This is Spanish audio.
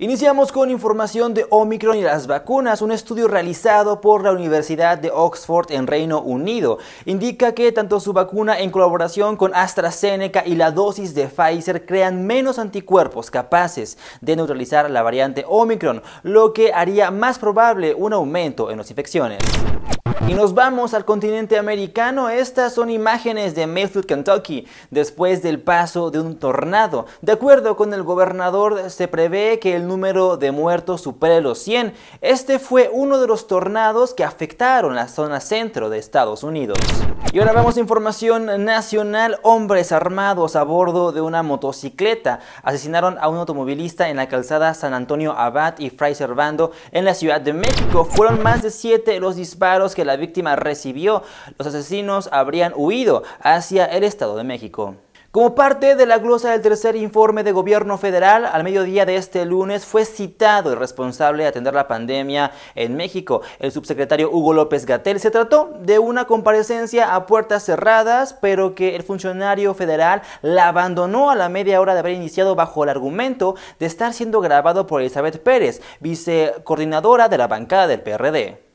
Iniciamos con información de Omicron y las vacunas. Un estudio realizado por la Universidad de Oxford en Reino Unido indica que tanto su vacuna en colaboración con AstraZeneca y la dosis de Pfizer crean menos anticuerpos capaces de neutralizar la variante Omicron, lo que haría más probable un aumento en las infecciones. Y nos vamos al continente americano. Estas son imágenes de Mayfield, Kentucky, después del paso de un tornado. De acuerdo con el gobernador, se prevé que el número de muertos supere los 100. Este fue uno de los tornados que afectaron la zona centro de Estados Unidos. Y ahora vamos a información nacional. Hombres armados a bordo de una motocicleta asesinaron a un automovilista en la calzada San Antonio Abad y Fray Servando en la Ciudad de México. Fueron más de 7 los disparos que la víctima recibió, los asesinos habrían huido hacia el Estado de México. Como parte de la glosa del tercer informe de gobierno federal, al mediodía de este lunes fue citado el responsable de atender la pandemia en México, el subsecretario Hugo López Gatel. Se trató de una comparecencia a puertas cerradas, pero que el funcionario federal la abandonó a la media hora de haber iniciado bajo el argumento de estar siendo grabado por Elizabeth Pérez, vicecoordinadora de la bancada del PRD.